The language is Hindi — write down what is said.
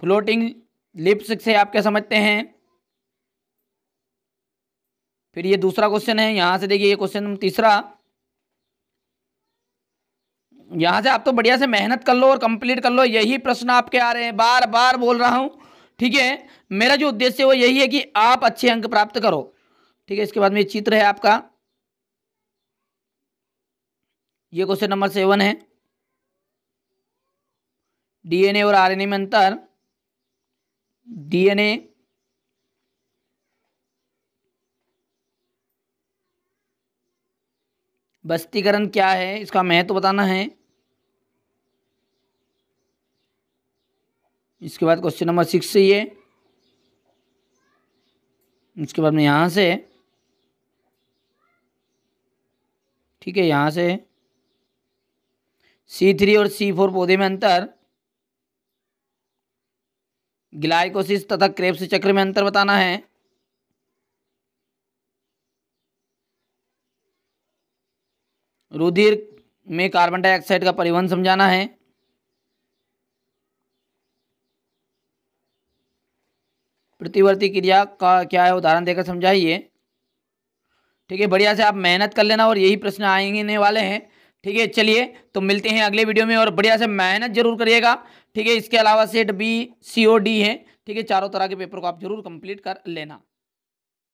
फ्लोटिंग लिप्स से आप क्या समझते हैं फिर ये दूसरा क्वेश्चन है यहाँ से देखिए ये क्वेश्चन तीसरा यहाँ से आप तो बढ़िया से मेहनत कर लो और कंप्लीट कर लो यही प्रश्न आपके आ रहे हैं बार बार बोल रहा हूँ ठीक है मेरा जो उद्देश्य वो यही है कि आप अच्छे अंक प्राप्त करो ठीक है इसके बाद में चित्र है आपका ये क्वेश्चन नंबर सेवन है डीएनए और आरएनए में अंतर डीएनए बस्तीकरण क्या है इसका महत्व तो बताना है इसके बाद क्वेश्चन नंबर सिक्स से ये उसके बाद में यहाँ से ठीक है यहाँ से सी थ्री और सी फोर पौधे में अंतर ग्लाइकोसिस तथा क्रेप्स चक्र में अंतर बताना है रुधिर में कार्बन डाइऑक्साइड का परिवहन समझाना है प्रतिवर्ती क्रिया का क्या है उदाहरण देकर समझाइए ठीक है बढ़िया से आप मेहनत कर लेना और यही प्रश्न आएंगे वाले हैं ठीक है चलिए तो मिलते हैं अगले वीडियो में और बढ़िया से मेहनत जरूर करिएगा ठीक है इसके अलावा set B C O D है ठीक है चारों तरह के पेपर को आप जरूर कंप्लीट कर लेना